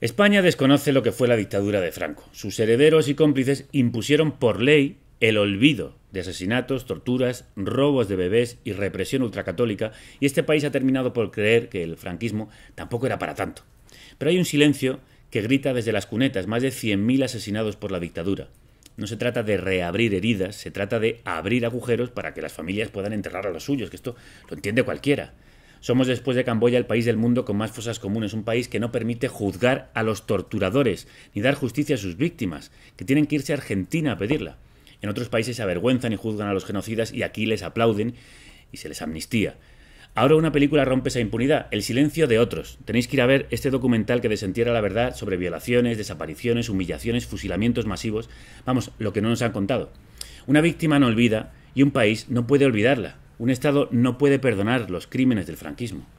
España desconoce lo que fue la dictadura de Franco. Sus herederos y cómplices impusieron por ley el olvido de asesinatos, torturas, robos de bebés y represión ultracatólica, y este país ha terminado por creer que el franquismo tampoco era para tanto. Pero hay un silencio que grita desde las cunetas, más de 100.000 asesinados por la dictadura. No se trata de reabrir heridas, se trata de abrir agujeros para que las familias puedan enterrar a los suyos, que esto lo entiende cualquiera. Somos después de Camboya el país del mundo con más fosas comunes, un país que no permite juzgar a los torturadores ni dar justicia a sus víctimas, que tienen que irse a Argentina a pedirla. En otros países se avergüenzan y juzgan a los genocidas y aquí les aplauden y se les amnistía. Ahora una película rompe esa impunidad, el silencio de otros. Tenéis que ir a ver este documental que desentierra la verdad sobre violaciones, desapariciones, humillaciones, fusilamientos masivos, vamos, lo que no nos han contado. Una víctima no olvida y un país no puede olvidarla. Un Estado no puede perdonar los crímenes del franquismo.